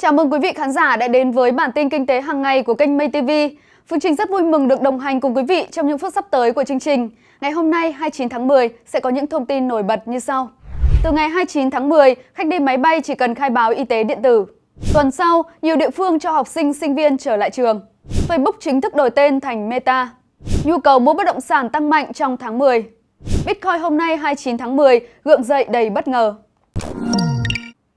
Chào mừng quý vị khán giả đã đến với bản tin kinh tế hàng ngày của kênh Mây TV. Phương Trình rất vui mừng được đồng hành cùng quý vị trong những phút sắp tới của chương trình. Ngày hôm nay 29 tháng 10 sẽ có những thông tin nổi bật như sau. Từ ngày 29 tháng 10, khách đi máy bay chỉ cần khai báo y tế điện tử. Tuần sau, nhiều địa phương cho học sinh, sinh viên trở lại trường. Facebook chính thức đổi tên thành Meta. Nhu cầu mua bất động sản tăng mạnh trong tháng 10. Bitcoin hôm nay 29 tháng 10 gượng dậy đầy bất ngờ.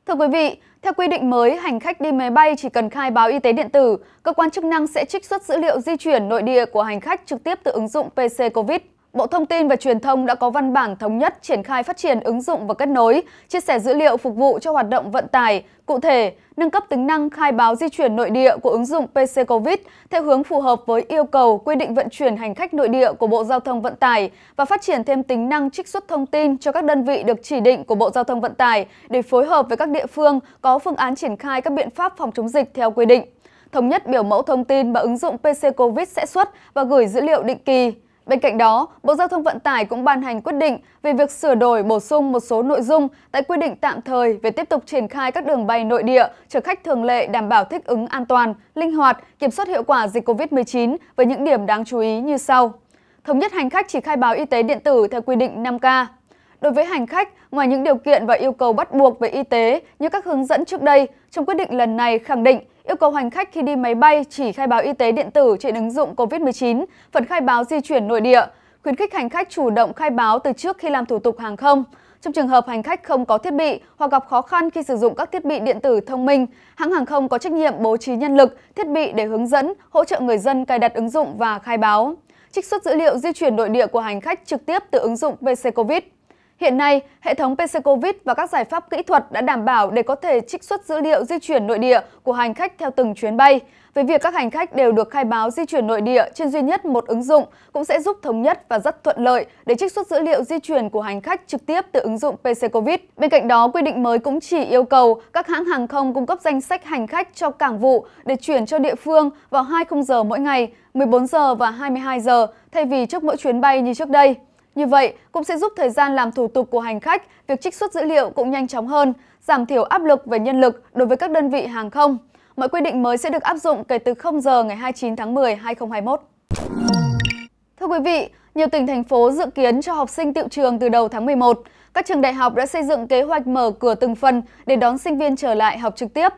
Thưa quý vị, theo quy định mới, hành khách đi máy bay chỉ cần khai báo y tế điện tử, cơ quan chức năng sẽ trích xuất dữ liệu di chuyển nội địa của hành khách trực tiếp từ ứng dụng PC Covid. Bộ Thông tin và Truyền thông đã có văn bản thống nhất triển khai phát triển ứng dụng và kết nối, chia sẻ dữ liệu phục vụ cho hoạt động vận tải, cụ thể nâng cấp tính năng khai báo di chuyển nội địa của ứng dụng PC Covid theo hướng phù hợp với yêu cầu quy định vận chuyển hành khách nội địa của Bộ Giao thông Vận tải và phát triển thêm tính năng trích xuất thông tin cho các đơn vị được chỉ định của Bộ Giao thông Vận tải để phối hợp với các địa phương có phương án triển khai các biện pháp phòng chống dịch theo quy định. Thống nhất biểu mẫu thông tin mà ứng dụng PC Covid sẽ xuất và gửi dữ liệu định kỳ. Bên cạnh đó, Bộ Giao thông Vận tải cũng ban hành quyết định về việc sửa đổi bổ sung một số nội dung tại quy định tạm thời về tiếp tục triển khai các đường bay nội địa chở khách thường lệ đảm bảo thích ứng an toàn, linh hoạt, kiểm soát hiệu quả dịch COVID-19 với những điểm đáng chú ý như sau. Thống nhất hành khách chỉ khai báo y tế điện tử theo quy định 5K. Đối với hành khách, ngoài những điều kiện và yêu cầu bắt buộc về y tế như các hướng dẫn trước đây, trong quyết định lần này khẳng định Yêu cầu hành khách khi đi máy bay chỉ khai báo y tế điện tử trên ứng dụng COVID-19, phần khai báo di chuyển nội địa, khuyến khích hành khách chủ động khai báo từ trước khi làm thủ tục hàng không. Trong trường hợp hành khách không có thiết bị hoặc gặp khó khăn khi sử dụng các thiết bị điện tử thông minh, hãng hàng không có trách nhiệm bố trí nhân lực, thiết bị để hướng dẫn, hỗ trợ người dân cài đặt ứng dụng và khai báo. Trích xuất dữ liệu di chuyển nội địa của hành khách trực tiếp từ ứng dụng PC Covid. Hiện nay, hệ thống PC Covid và các giải pháp kỹ thuật đã đảm bảo để có thể trích xuất dữ liệu di chuyển nội địa của hành khách theo từng chuyến bay. Với việc các hành khách đều được khai báo di chuyển nội địa trên duy nhất một ứng dụng cũng sẽ giúp thống nhất và rất thuận lợi để trích xuất dữ liệu di chuyển của hành khách trực tiếp từ ứng dụng PC Covid. Bên cạnh đó, quy định mới cũng chỉ yêu cầu các hãng hàng không cung cấp danh sách hành khách cho cảng vụ để chuyển cho địa phương vào 20 giờ mỗi ngày, 14 giờ và 22 giờ thay vì trước mỗi chuyến bay như trước đây. Như vậy, cũng sẽ giúp thời gian làm thủ tục của hành khách, việc trích xuất dữ liệu cũng nhanh chóng hơn, giảm thiểu áp lực về nhân lực đối với các đơn vị hàng không. Mọi quy định mới sẽ được áp dụng kể từ 0 giờ ngày 29 tháng 10, 2021. Thưa quý vị, nhiều tỉnh thành phố dự kiến cho học sinh tiệu trường từ đầu tháng 11. Các trường đại học đã xây dựng kế hoạch mở cửa từng phần để đón sinh viên trở lại học trực tiếp.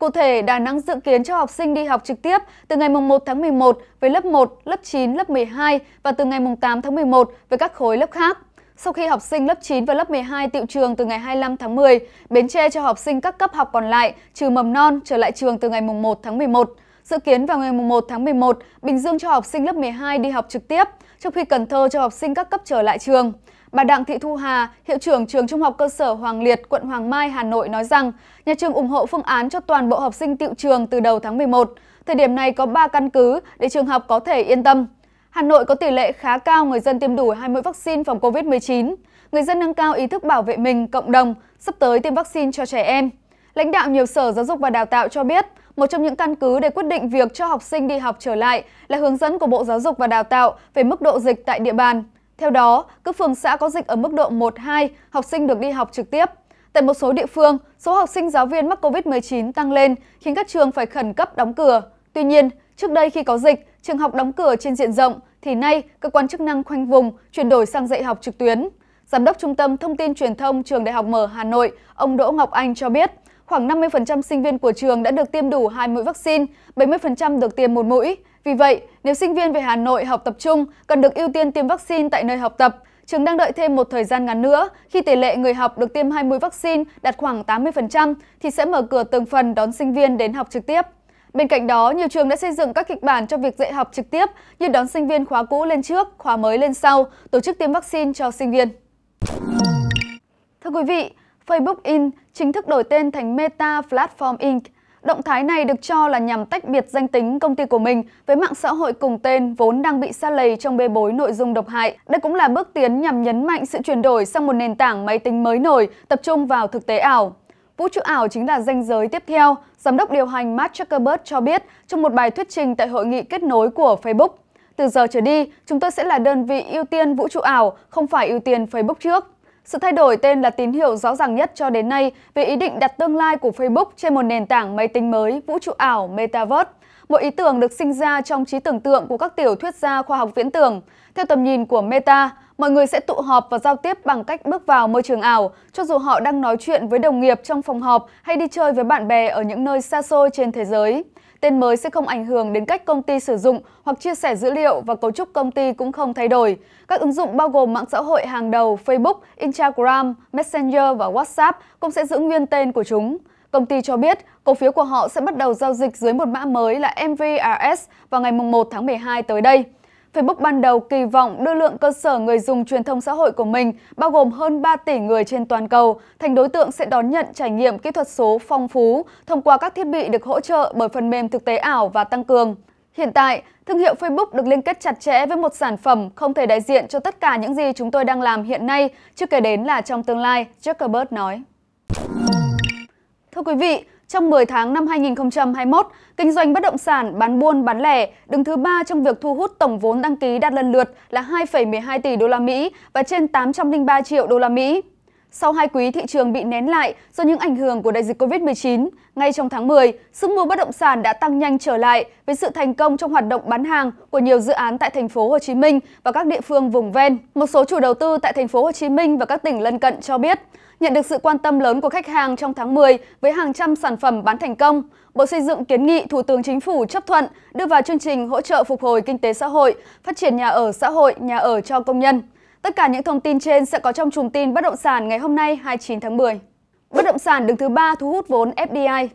Cụ thể, Đà Nẵng dự kiến cho học sinh đi học trực tiếp từ ngày 1 tháng 11 với lớp 1, lớp 9, lớp 12 và từ ngày 8 tháng 11 với các khối lớp khác. Sau khi học sinh lớp 9 và lớp 12 tiệu trường từ ngày 25 tháng 10, Bến Tre cho học sinh các cấp học còn lại trừ mầm non trở lại trường từ ngày 1 tháng 11. Dự kiến vào ngày 1 tháng 11, Bình Dương cho học sinh lớp 12 đi học trực tiếp, trong khi Cần Thơ cho học sinh các cấp trở lại trường. Bà Đặng Thị Thu Hà, hiệu trưởng trường Trung học cơ sở Hoàng Liệt, quận Hoàng Mai, Hà Nội nói rằng nhà trường ủng hộ phương án cho toàn bộ học sinh tiệu trường từ đầu tháng 11. Thời điểm này có 3 căn cứ để trường học có thể yên tâm. Hà Nội có tỷ lệ khá cao người dân tiêm đủ mũi vaccine phòng COVID-19. Người dân nâng cao ý thức bảo vệ mình, cộng đồng, sắp tới tiêm vaccine cho trẻ em. Lãnh đạo nhiều sở giáo dục và đào tạo cho biết, một trong những căn cứ để quyết định việc cho học sinh đi học trở lại là hướng dẫn của Bộ Giáo dục và Đào tạo về mức độ dịch tại địa bàn. Theo đó, các phường xã có dịch ở mức độ 1, 2, học sinh được đi học trực tiếp. Tại một số địa phương, số học sinh giáo viên mắc COVID-19 tăng lên, khiến các trường phải khẩn cấp đóng cửa. Tuy nhiên, trước đây khi có dịch, trường học đóng cửa trên diện rộng, thì nay cơ quan chức năng khoanh vùng chuyển đổi sang dạy học trực tuyến. Giám đốc Trung tâm Thông tin Truyền thông Trường Đại học Mở Hà Nội, ông Đỗ Ngọc Anh cho biết, khoảng 50% sinh viên của trường đã được tiêm đủ hai mũi vaccine, 70% được tiêm một mũi. Vì vậy, nếu sinh viên về Hà Nội học tập trung, cần được ưu tiên tiêm vaccine tại nơi học tập. Trường đang đợi thêm một thời gian ngắn nữa, khi tỷ lệ người học được tiêm hai mũi vaccine đạt khoảng 80%, thì sẽ mở cửa từng phần đón sinh viên đến học trực tiếp. Bên cạnh đó, nhiều trường đã xây dựng các kịch bản cho việc dạy học trực tiếp như đón sinh viên khóa cũ lên trước, khóa mới lên sau, tổ chức tiêm vaccine cho sinh viên. Thưa quý vị, Facebook Inc. chính thức đổi tên thành Meta Platform Inc. Động thái này được cho là nhằm tách biệt danh tính công ty của mình với mạng xã hội cùng tên vốn đang bị xa lầy trong bê bối nội dung độc hại. Đây cũng là bước tiến nhằm nhấn mạnh sự chuyển đổi sang một nền tảng máy tính mới nổi, tập trung vào thực tế ảo. Vũ trụ ảo chính là danh giới tiếp theo, giám đốc điều hành Mark Zuckerberg cho biết trong một bài thuyết trình tại hội nghị kết nối của Facebook. Từ giờ trở đi, chúng tôi sẽ là đơn vị ưu tiên vũ trụ ảo, không phải ưu tiên Facebook trước. Sự thay đổi tên là tín hiệu rõ ràng nhất cho đến nay về ý định đặt tương lai của Facebook trên một nền tảng máy tính mới, vũ trụ ảo, Metaverse. Một ý tưởng được sinh ra trong trí tưởng tượng của các tiểu thuyết gia khoa học viễn tưởng. Theo tầm nhìn của Meta, Mọi người sẽ tụ họp và giao tiếp bằng cách bước vào môi trường ảo, cho dù họ đang nói chuyện với đồng nghiệp trong phòng họp hay đi chơi với bạn bè ở những nơi xa xôi trên thế giới. Tên mới sẽ không ảnh hưởng đến cách công ty sử dụng hoặc chia sẻ dữ liệu và cấu trúc công ty cũng không thay đổi. Các ứng dụng bao gồm mạng xã hội hàng đầu Facebook, Instagram, Messenger và WhatsApp cũng sẽ giữ nguyên tên của chúng. Công ty cho biết cổ phiếu của họ sẽ bắt đầu giao dịch dưới một mã mới là MVRS vào ngày 1 tháng 12 tới đây. Facebook ban đầu kỳ vọng đưa lượng cơ sở người dùng truyền thông xã hội của mình, bao gồm hơn 3 tỷ người trên toàn cầu, thành đối tượng sẽ đón nhận trải nghiệm kỹ thuật số phong phú thông qua các thiết bị được hỗ trợ bởi phần mềm thực tế ảo và tăng cường. Hiện tại, thương hiệu Facebook được liên kết chặt chẽ với một sản phẩm không thể đại diện cho tất cả những gì chúng tôi đang làm hiện nay, chưa kể đến là trong tương lai, Zuckerberg nói. Thưa quý vị, trong 10 tháng năm 2021, kinh doanh bất động sản, bán buôn, bán lẻ đứng thứ ba trong việc thu hút tổng vốn đăng ký đạt lần lượt là 2,12 tỷ đô la Mỹ và trên 803 triệu đô la Mỹ. Sau hai quý thị trường bị nén lại do những ảnh hưởng của đại dịch Covid-19, ngay trong tháng 10, sức mua bất động sản đã tăng nhanh trở lại với sự thành công trong hoạt động bán hàng của nhiều dự án tại thành phố Hồ Chí Minh và các địa phương vùng ven. Một số chủ đầu tư tại thành phố Hồ Chí Minh và các tỉnh lân cận cho biết, nhận được sự quan tâm lớn của khách hàng trong tháng 10 với hàng trăm sản phẩm bán thành công. Bộ Xây dựng kiến nghị Thủ tướng Chính phủ chấp thuận đưa vào chương trình hỗ trợ phục hồi kinh tế xã hội, phát triển nhà ở xã hội, nhà ở cho công nhân. Tất cả những thông tin trên sẽ có trong chùm tin bất động sản ngày hôm nay 29 tháng 10. Bất động sản đứng thứ ba thu hút vốn FDI.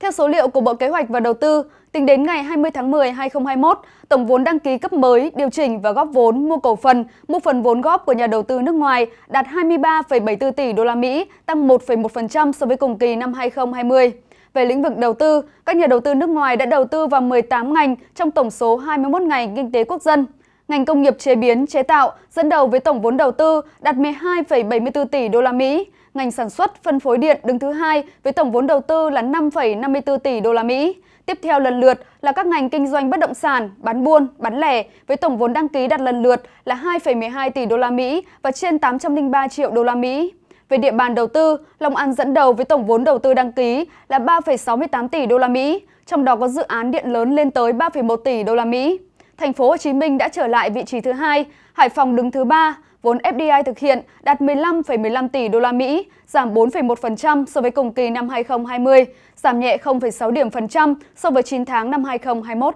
Theo số liệu của Bộ Kế hoạch và Đầu tư, tính đến ngày 20 tháng 10, 2021, tổng vốn đăng ký cấp mới, điều chỉnh và góp vốn mua cổ phần, mua phần vốn góp của nhà đầu tư nước ngoài đạt 23,74 tỷ đô la Mỹ, tăng 1,1% so với cùng kỳ năm 2020. Về lĩnh vực đầu tư, các nhà đầu tư nước ngoài đã đầu tư vào 18 ngành trong tổng số 21 ngành kinh tế quốc dân. Ngành công nghiệp chế biến, chế tạo dẫn đầu với tổng vốn đầu tư đạt 12,74 tỷ đô la Mỹ. Ngành sản xuất, phân phối điện đứng thứ hai với tổng vốn đầu tư là 5,54 tỷ đô la Mỹ. Tiếp theo lần lượt là các ngành kinh doanh bất động sản, bán buôn, bán lẻ với tổng vốn đăng ký đạt lần lượt là 2,12 tỷ đô la Mỹ và trên 803 triệu đô la Mỹ. Về địa bàn đầu tư, Long An dẫn đầu với tổng vốn đầu tư đăng ký là 3,68 tỷ đô la Mỹ, trong đó có dự án điện lớn lên tới 3,1 tỷ đô la Mỹ. Thành phố Hồ Chí Minh đã trở lại vị trí thứ hai, Hải Phòng đứng thứ ba. Vốn FDI thực hiện đạt 15,15 tỷ đô la Mỹ, giảm 4,1% so với cùng kỳ năm 2020, giảm nhẹ 0,6 điểm phần trăm so với 9 tháng năm 2021.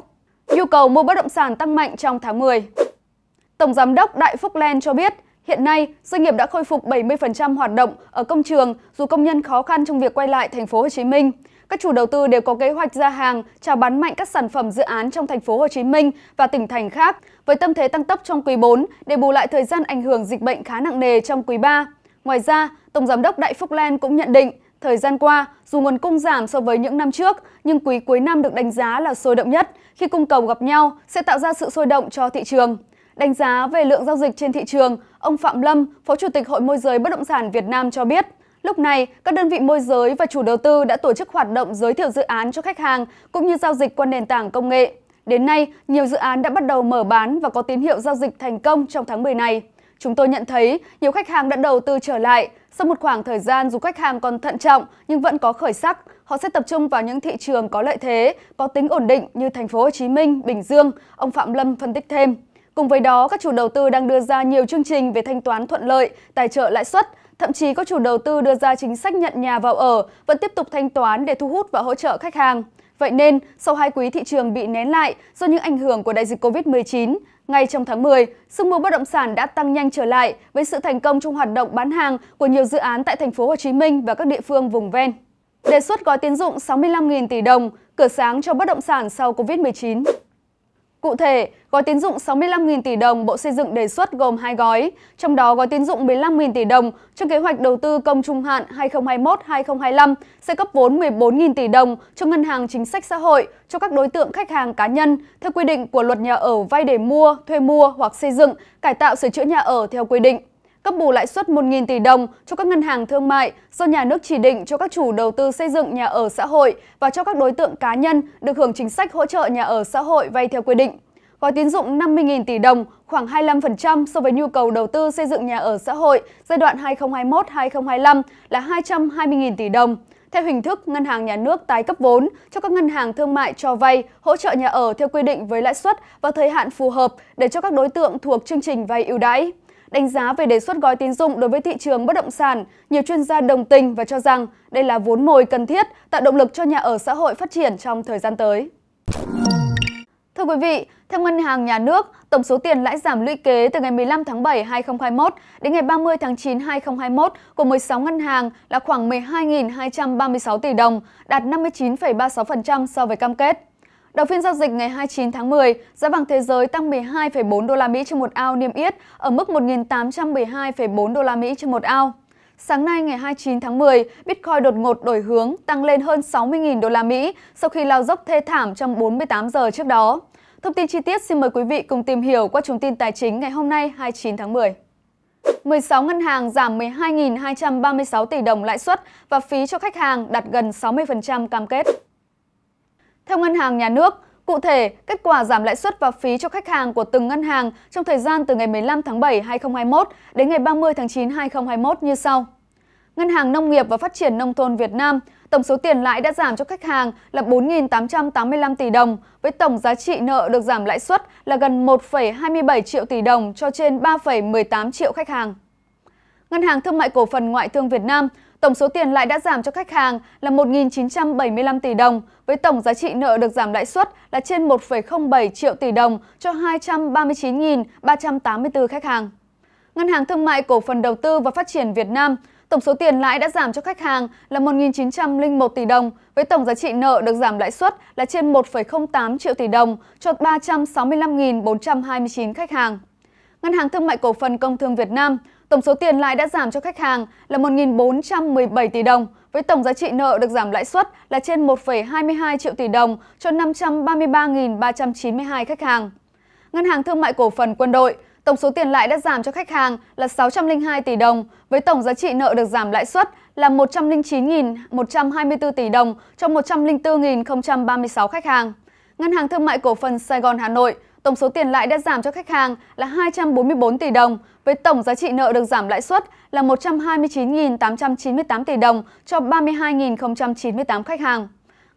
Nhu cầu mua bất động sản tăng mạnh trong tháng 10. Tổng giám đốc Đại Phúc Len cho biết, hiện nay doanh nghiệp đã khôi phục 70% hoạt động ở công trường dù công nhân khó khăn trong việc quay lại thành phố Hồ Chí Minh. Các chủ đầu tư đều có kế hoạch ra hàng, chào bán mạnh các sản phẩm dự án trong thành phố Hồ Chí Minh và tỉnh thành khác với tâm thế tăng tốc trong quý 4 để bù lại thời gian ảnh hưởng dịch bệnh khá nặng nề trong quý 3. Ngoài ra, Tổng giám đốc Đại Phúc Len cũng nhận định Thời gian qua, dù nguồn cung giảm so với những năm trước, nhưng quý cuối năm được đánh giá là sôi động nhất khi cung cầu gặp nhau sẽ tạo ra sự sôi động cho thị trường. Đánh giá về lượng giao dịch trên thị trường, ông Phạm Lâm, Phó Chủ tịch Hội Môi giới Bất động sản Việt Nam cho biết, Lúc này, các đơn vị môi giới và chủ đầu tư đã tổ chức hoạt động giới thiệu dự án cho khách hàng cũng như giao dịch qua nền tảng công nghệ. Đến nay, nhiều dự án đã bắt đầu mở bán và có tín hiệu giao dịch thành công trong tháng 10 này. Chúng tôi nhận thấy nhiều khách hàng đã đầu tư trở lại. Sau một khoảng thời gian dù khách hàng còn thận trọng nhưng vẫn có khởi sắc, họ sẽ tập trung vào những thị trường có lợi thế, có tính ổn định như thành phố Hồ Chí Minh, Bình Dương, ông Phạm Lâm phân tích thêm. Cùng với đó, các chủ đầu tư đang đưa ra nhiều chương trình về thanh toán thuận lợi, tài trợ lãi suất, thậm chí có chủ đầu tư đưa ra chính sách nhận nhà vào ở vẫn tiếp tục thanh toán để thu hút và hỗ trợ khách hàng. Vậy nên, sau hai quý thị trường bị nén lại do những ảnh hưởng của đại dịch Covid-19, ngay trong tháng 10, sức mua bất động sản đã tăng nhanh trở lại với sự thành công trong hoạt động bán hàng của nhiều dự án tại thành phố Hồ Chí Minh và các địa phương vùng ven. Đề xuất gói tín dụng 65.000 tỷ đồng, cửa sáng cho bất động sản sau Covid-19. Cụ thể, gói tín dụng 65.000 tỷ đồng Bộ Xây dựng đề xuất gồm hai gói, trong đó gói tín dụng 15.000 tỷ đồng cho kế hoạch đầu tư công trung hạn 2021-2025 sẽ cấp vốn 14.000 tỷ đồng cho ngân hàng chính sách xã hội cho các đối tượng khách hàng cá nhân theo quy định của luật nhà ở vay để mua, thuê mua hoặc xây dựng, cải tạo sửa chữa nhà ở theo quy định cấp bù lãi suất 1.000 tỷ đồng cho các ngân hàng thương mại do nhà nước chỉ định cho các chủ đầu tư xây dựng nhà ở xã hội và cho các đối tượng cá nhân được hưởng chính sách hỗ trợ nhà ở xã hội vay theo quy định. Gói tín dụng 50.000 tỷ đồng, khoảng 25% so với nhu cầu đầu tư xây dựng nhà ở xã hội giai đoạn 2021-2025 là 220.000 tỷ đồng theo hình thức ngân hàng nhà nước tái cấp vốn cho các ngân hàng thương mại cho vay hỗ trợ nhà ở theo quy định với lãi suất và thời hạn phù hợp để cho các đối tượng thuộc chương trình vay ưu đãi. Đánh giá về đề xuất gói tín dụng đối với thị trường bất động sản, nhiều chuyên gia đồng tình và cho rằng đây là vốn mồi cần thiết tạo động lực cho nhà ở xã hội phát triển trong thời gian tới. Thưa quý vị, theo Ngân hàng Nhà nước, tổng số tiền lãi giảm lũy kế từ ngày 15 tháng 7 2021 đến ngày 30 tháng 9 2021 của 16 ngân hàng là khoảng 12.236 tỷ đồng, đạt 59,36% so với cam kết. Đầu phiên giao dịch ngày 29 tháng 10, giá vàng thế giới tăng 12,4 đô la Mỹ trên một ao niêm yết ở mức 1.812,4 đô la Mỹ trên một ao. Sáng nay ngày 29 tháng 10, Bitcoin đột ngột đổi hướng tăng lên hơn 60.000 đô la Mỹ sau khi lao dốc thê thảm trong 48 giờ trước đó. Thông tin chi tiết xin mời quý vị cùng tìm hiểu qua chúng tin tài chính ngày hôm nay 29 tháng 10. 16 ngân hàng giảm 12.236 tỷ đồng lãi suất và phí cho khách hàng đạt gần 60% cam kết. Theo Ngân hàng Nhà nước, Cụ thể, kết quả giảm lãi suất và phí cho khách hàng của từng ngân hàng trong thời gian từ ngày 15 tháng 7 2021 đến ngày 30 tháng 9 2021 như sau. Ngân hàng Nông nghiệp và Phát triển Nông thôn Việt Nam, tổng số tiền lãi đã giảm cho khách hàng là 4.885 tỷ đồng, với tổng giá trị nợ được giảm lãi suất là gần 1,27 triệu tỷ đồng cho trên 3,18 triệu khách hàng. Ngân hàng Thương mại Cổ phần Ngoại thương Việt Nam Tổng số tiền lãi đã giảm cho khách hàng là 1.975 tỷ đồng, với tổng giá trị nợ được giảm lãi suất là trên 1,07 triệu tỷ đồng cho 239.384 khách hàng. Ngân hàng Thương mại Cổ phần Đầu tư và Phát triển Việt Nam, tổng số tiền lãi đã giảm cho khách hàng là 1.901 tỷ đồng, với tổng giá trị nợ được giảm lãi suất là trên 1,08 triệu tỷ đồng cho 365.429 khách hàng. Ngân hàng Thương mại Cổ phần Công thương Việt Nam, Tổng số tiền lãi đã giảm cho khách hàng là 1.417 tỷ đồng, với tổng giá trị nợ được giảm lãi suất là trên 1,22 triệu tỷ đồng cho 533.392 khách hàng. Ngân hàng Thương mại Cổ phần Quân đội, tổng số tiền lãi đã giảm cho khách hàng là 602 tỷ đồng, với tổng giá trị nợ được giảm lãi suất là 109.124 tỷ đồng cho 104.036 khách hàng. Ngân hàng Thương mại Cổ phần Sài Gòn Hà Nội, Tổng số tiền lãi đã giảm cho khách hàng là 244 tỷ đồng, với tổng giá trị nợ được giảm lãi suất là 129.898 tỷ đồng cho 32.098 khách hàng.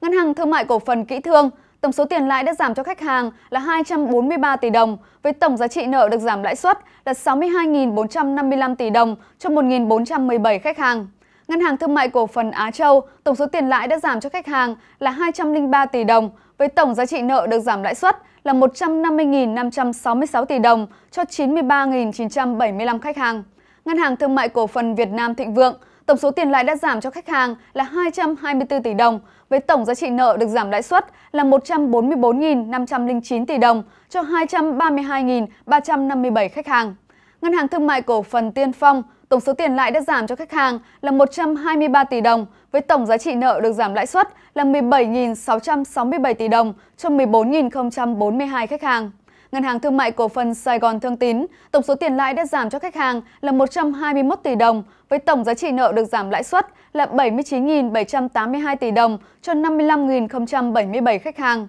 Ngân hàng Thương mại Cổ phần Kỹ thương, tổng số tiền lãi đã giảm cho khách hàng là 243 tỷ đồng, với tổng giá trị nợ được giảm lãi suất là 62.455 tỷ đồng cho 1.417 khách hàng. Ngân hàng Thương mại Cổ phần Á Châu, tổng số tiền lãi đã giảm cho khách hàng là 203 tỷ đồng, với tổng giá trị nợ được giảm lãi suất là 150.566 tỷ đồng cho 93.975 khách hàng. Ngân hàng Thương mại Cổ phần Việt Nam Thịnh Vượng, tổng số tiền lãi đã giảm cho khách hàng là 224 tỷ đồng, với tổng giá trị nợ được giảm lãi suất là 144.509 tỷ đồng cho 232.357 khách hàng. Ngân hàng Thương mại Cổ phần Tiên Phong, tổng số tiền lãi đã giảm cho khách hàng là 123 tỷ đồng, với tổng giá trị nợ được giảm lãi suất là 17.667 tỷ đồng cho 14.042 khách hàng. Ngân hàng Thương mại Cổ phần Sài Gòn Thương Tín, tổng số tiền lãi đã giảm cho khách hàng là 121 tỷ đồng, với tổng giá trị nợ được giảm lãi suất là 79.782 tỷ đồng cho 55.077 khách hàng.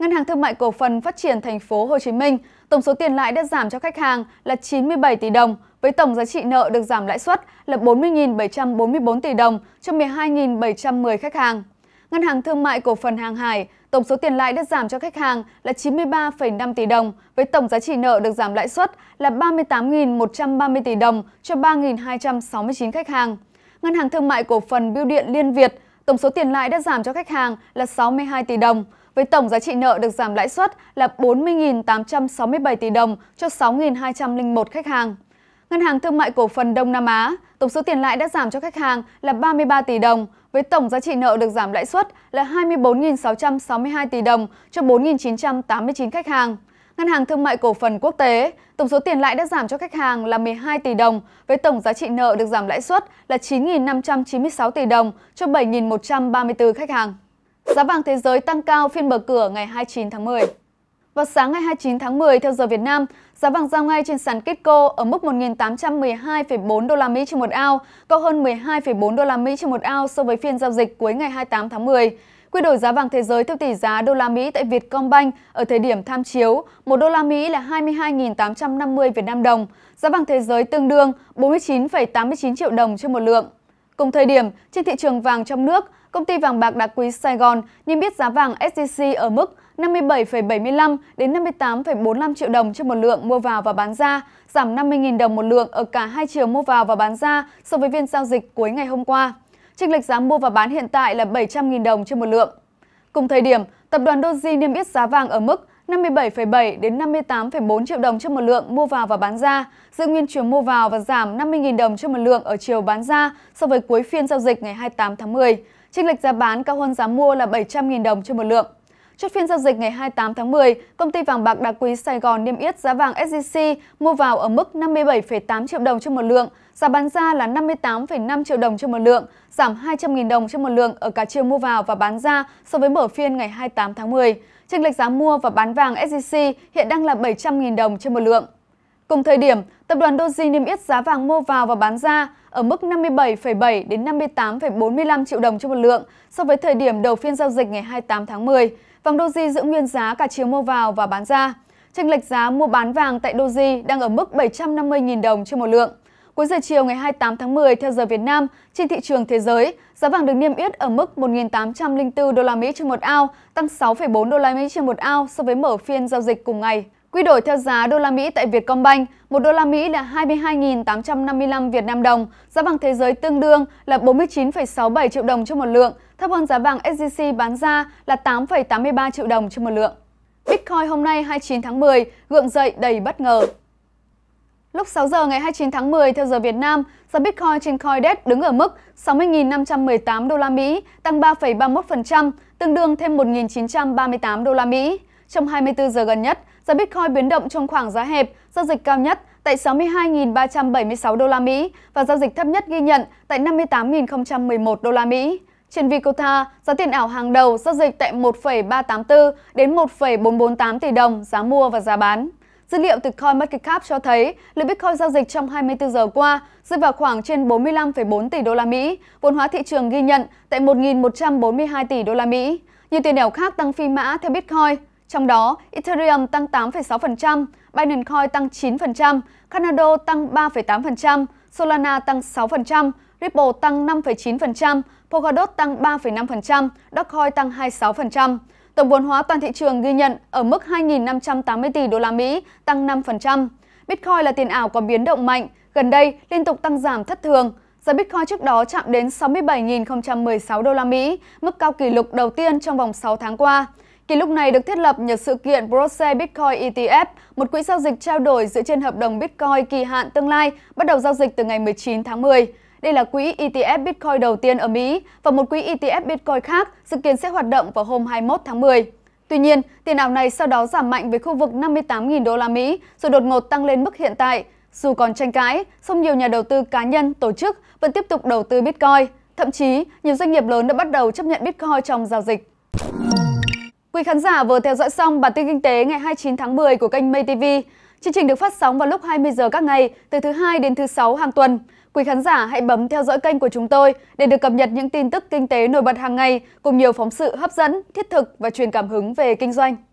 Ngân hàng Thương mại Cổ phần Phát triển Thành phố Hồ Chí Minh, tổng số tiền lãi đã giảm cho khách hàng là 97 tỷ đồng, với tổng giá trị nợ được giảm lãi suất là 40.744 tỷ đồng cho 12.710 khách hàng. Ngân hàng Thương mại Cổ phần Hàng hải, tổng số tiền lãi đã giảm cho khách hàng là 93,5 tỷ đồng, với tổng giá trị nợ được giảm lãi suất là 38.130 tỷ đồng cho 3.269 khách hàng. Ngân hàng Thương mại Cổ phần Bưu điện Liên Việt, Tổng số tiền lãi đã giảm cho khách hàng là 62 tỷ đồng, với tổng giá trị nợ được giảm lãi suất là 40.867 tỷ đồng cho 6.201 khách hàng. Ngân hàng Thương mại Cổ phần Đông Nam Á, tổng số tiền lãi đã giảm cho khách hàng là 33 tỷ đồng, với tổng giá trị nợ được giảm lãi suất là 24.662 tỷ đồng cho 4.989 khách hàng. Ngân hàng Thương mại Cổ phần Quốc tế, Tổng số tiền lãi đã giảm cho khách hàng là 12 tỷ đồng, với tổng giá trị nợ được giảm lãi suất là 9.596 tỷ đồng cho 7.134 khách hàng. Giá vàng thế giới tăng cao phiên mở cửa ngày 29 tháng 10. Vào sáng ngày 29 tháng 10 theo giờ Việt Nam, giá vàng giao ngay trên sàn Kitco ở mức 1.812,4 đô la Mỹ trên một ao, cao hơn 12,4 đô la Mỹ trên một ao so với phiên giao dịch cuối ngày 28 tháng 10. Quy đổi giá vàng thế giới theo tỷ giá đô la Mỹ tại Vietcombank ở thời điểm tham chiếu, 1 đô la Mỹ là 22.850 Việt Nam đồng, giá vàng thế giới tương đương 49,89 triệu đồng trên một lượng. Cùng thời điểm, trên thị trường vàng trong nước, công ty vàng bạc đá quý Sài Gòn niêm yết giá vàng SJC ở mức 57,75 đến 58,45 triệu đồng trên một lượng mua vào và bán ra, giảm 50.000 đồng một lượng ở cả hai chiều mua vào và bán ra so với phiên giao dịch cuối ngày hôm qua. Trinh lệch giá mua và bán hiện tại là 700.000 đồng trên một lượng. Cùng thời điểm, tập đoàn Doji niêm yết giá vàng ở mức 57,7 đến 58,4 triệu đồng trên một lượng mua vào và bán ra, giữ nguyên chiều mua vào và giảm 50.000 đồng trên một lượng ở chiều bán ra so với cuối phiên giao dịch ngày 28 tháng 10. Chênh lệch giá bán cao hơn giá mua là 700.000 đồng trên một lượng. Chốt phiên giao dịch ngày 28 tháng 10, công ty vàng bạc đá quý Sài Gòn niêm yết giá vàng SJC mua vào ở mức 57,8 triệu đồng trên một lượng, Giá bán ra là 58,5 triệu đồng trên một lượng, giảm 200.000 đồng trên một lượng ở cả chiều mua vào và bán ra so với mở phiên ngày 28 tháng 10. Chênh lệch giá mua và bán vàng SJC hiện đang là 700.000 đồng trên một lượng. Cùng thời điểm, tập đoàn Doji niêm yết giá vàng mua vào và bán ra ở mức 57,7 đến 58,45 triệu đồng trên một lượng so với thời điểm đầu phiên giao dịch ngày 28 tháng 10. Vàng Doji giữ nguyên giá cả chiều mua vào và bán ra. Chênh lệch giá mua bán vàng tại Doji đang ở mức 750.000 đồng trên một lượng. Cuối giờ chiều ngày 28 tháng 10 theo giờ Việt Nam, trên thị trường thế giới, giá vàng được niêm yết ở mức 1.804 đô la Mỹ trên một ao, tăng 6,4 đô la Mỹ trên một ao so với mở phiên giao dịch cùng ngày. Quy đổi theo giá đô la Mỹ tại Vietcombank, 1 đô la Mỹ là 22.855 Việt Nam đồng, giá vàng thế giới tương đương là 49,67 triệu đồng cho một lượng, thấp hơn giá vàng SJC bán ra là 8,83 triệu đồng cho một lượng. Bitcoin hôm nay 29 tháng 10 gượng dậy đầy bất ngờ. Lúc 6 giờ ngày 29 tháng 10 theo giờ Việt Nam, giá Bitcoin trên CoinDesk đứng ở mức 60.518 đô la Mỹ, tăng 3,31%, tương đương thêm 1.938 đô la Mỹ. Trong 24 giờ gần nhất, giá Bitcoin biến động trong khoảng giá hẹp, giao dịch cao nhất tại 62.376 đô la Mỹ và giao dịch thấp nhất ghi nhận tại 58.011 đô la Mỹ. Trên Vicota, giá tiền ảo hàng đầu giao dịch tại 1,384 đến 1,448 tỷ đồng giá mua và giá bán. Dữ liệu từ CoinMarketCap cho thấy lượng Bitcoin giao dịch trong 24 giờ qua rơi vào khoảng trên 45,4 tỷ đô la Mỹ, vốn hóa thị trường ghi nhận tại 1.142 tỷ đô la Mỹ. Nhiều tiền đẻo khác tăng phi mã theo Bitcoin, trong đó Ethereum tăng 8,6%, Binance Coin tăng 9%, Cardano tăng 3,8%, Solana tăng 6%, Ripple tăng 5,9%, Polkadot tăng 3,5%, Dogecoin tăng 26%. Tổng vốn hóa toàn thị trường ghi nhận ở mức 2.580 tỷ đô la Mỹ, tăng 5%. Bitcoin là tiền ảo có biến động mạnh, gần đây liên tục tăng giảm thất thường. Giá Bitcoin trước đó chạm đến 67.016 đô la Mỹ, mức cao kỷ lục đầu tiên trong vòng 6 tháng qua. Kỷ lục này được thiết lập nhờ sự kiện Brose Bitcoin ETF, một quỹ giao dịch trao đổi dựa trên hợp đồng Bitcoin kỳ hạn tương lai, bắt đầu giao dịch từ ngày 19 tháng 10. Đây là quỹ ETF Bitcoin đầu tiên ở Mỹ và một quỹ ETF Bitcoin khác dự kiến sẽ hoạt động vào hôm 21 tháng 10. Tuy nhiên, tiền ảo này sau đó giảm mạnh về khu vực 58.000 đô la Mỹ rồi đột ngột tăng lên mức hiện tại. Dù còn tranh cãi, song nhiều nhà đầu tư cá nhân, tổ chức vẫn tiếp tục đầu tư Bitcoin. Thậm chí, nhiều doanh nghiệp lớn đã bắt đầu chấp nhận Bitcoin trong giao dịch. Quý khán giả vừa theo dõi xong bản tin kinh tế ngày 29 tháng 10 của kênh MayTV. Chương trình được phát sóng vào lúc 20 giờ các ngày từ thứ hai đến thứ sáu hàng tuần. Quý khán giả hãy bấm theo dõi kênh của chúng tôi để được cập nhật những tin tức kinh tế nổi bật hàng ngày cùng nhiều phóng sự hấp dẫn, thiết thực và truyền cảm hứng về kinh doanh.